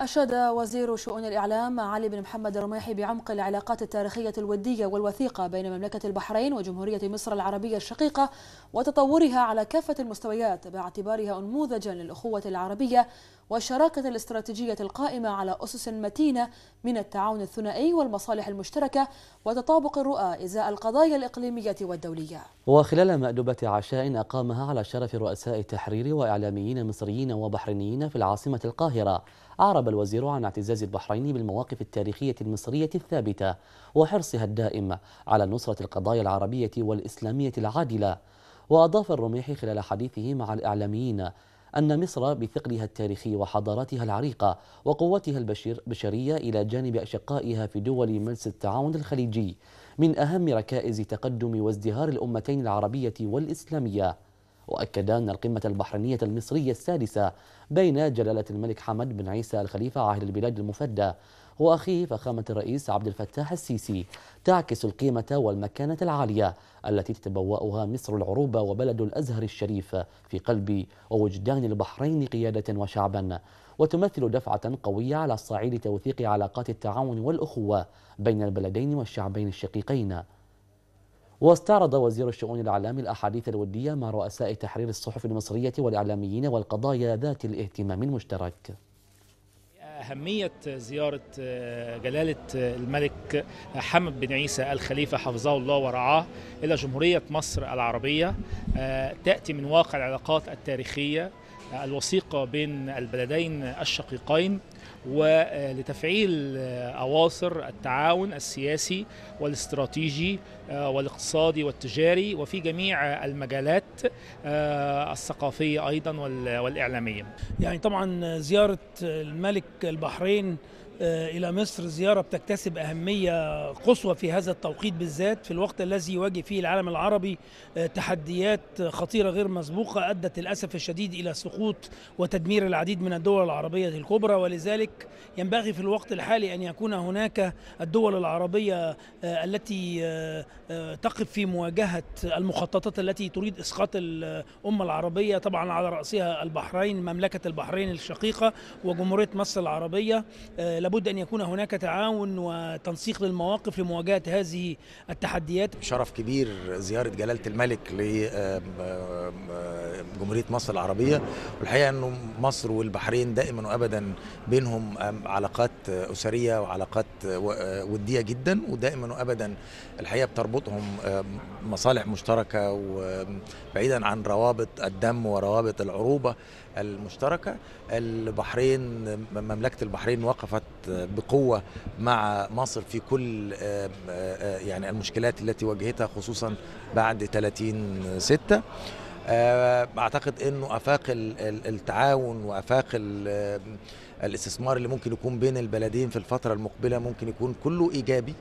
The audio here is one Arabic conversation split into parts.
أشاد وزير شؤون الإعلام علي بن محمد الرميحي بعمق العلاقات التاريخية الودية والوثيقة بين مملكة البحرين وجمهورية مصر العربية الشقيقة وتطورها على كافة المستويات باعتبارها أنموذجا للأخوة العربية والشراكة الاستراتيجية القائمة على أسس متينة من التعاون الثنائي والمصالح المشتركة وتطابق الرؤى إزاء القضايا الإقليمية والدولية وخلال مأدبة عشاء أقامها على شرف رؤساء التحرير وإعلاميين مصريين وبحرينيين في العاصمة القاهرة أعرب الوزير عن اعتزاز البحرين بالمواقف التاريخية المصرية الثابتة وحرصها الدائم على نصرة القضايا العربية والإسلامية العادلة وأضاف الرميحي خلال حديثه مع الإعلاميين أن مصر بثقلها التاريخي وحضاراتها العريقة وقوتها البشرية إلى جانب أشقائها في دول مجلس التعاون الخليجي من أهم ركائز تقدم وازدهار الأمتين العربية والإسلامية وأكد أن القمة البحرينية المصرية السادسة بين جلالة الملك حمد بن عيسى الخليفة عاهل البلاد المفدى وأخيه فخامة الرئيس عبد الفتاح السيسي تعكس القيمة والمكانة العالية التي تتبوأها مصر العروبة وبلد الأزهر الشريف في قلب ووجدان البحرين قيادة وشعبا وتمثل دفعة قوية على صعيد توثيق علاقات التعاون والأخوة بين البلدين والشعبين الشقيقين واستعرض وزير الشؤون الاعلامي الأحاديث الودية مع رؤساء تحرير الصحف المصرية والإعلاميين والقضايا ذات الاهتمام المشترك أهمية زيارة آه، جلالة آه، الملك حمد بن عيسى الخليفة حفظه الله ورعاه إلى جمهورية مصر العربية آه، تأتي من واقع العلاقات التاريخية الوثيقه بين البلدين الشقيقين ولتفعيل اواصر التعاون السياسي والاستراتيجي آه، والاقتصادي والتجاري وفي جميع المجالات آه، الثقافيه ايضا والاعلاميه. يعني طبعا زياره الملك البحرين آه، إلى مصر زيارة بتكتسب أهمية قصوى في هذا التوقيت بالذات في الوقت الذي يواجه فيه العالم العربي آه، تحديات خطيرة غير مسبوقة أدت للأسف الشديد إلى سقوط وتدمير العديد من الدول العربية الكبرى ولذلك ينبغي في الوقت الحالي أن يكون هناك الدول العربية آه، التي تقف في مواجهة المخططات التي تريد إسقاط الأمة العربية طبعا على رأسها البحرين مملكة البحرين الشقيقة وجمهورية مصر العربية لابد أن يكون هناك تعاون وتنسيق للمواقف لمواجهة هذه التحديات شرف كبير زيارة جلالة الملك لجمهورية مصر العربية والحقيقة أنه مصر والبحرين دائما وأبدا بينهم علاقات أسرية وعلاقات آه، ودية جدا ودائما وأبدا الحقيقة بتربطهم مصالح مشتركة وبعيدا عن روابط الدم وروابط العروبة المشتركة البحرين مملكة البحرين وقفت بقوه مع مصر في كل آه، آه، يعني المشكلات التي واجهتها خصوصا بعد 30 6 آه، اعتقد انه افاق التعاون وافاق الاستثمار اللي ممكن يكون بين البلدين في الفتره المقبله ممكن يكون كله ايجابي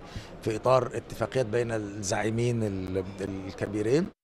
في اطار اتفاقيات بين الزعيمين الكبيرين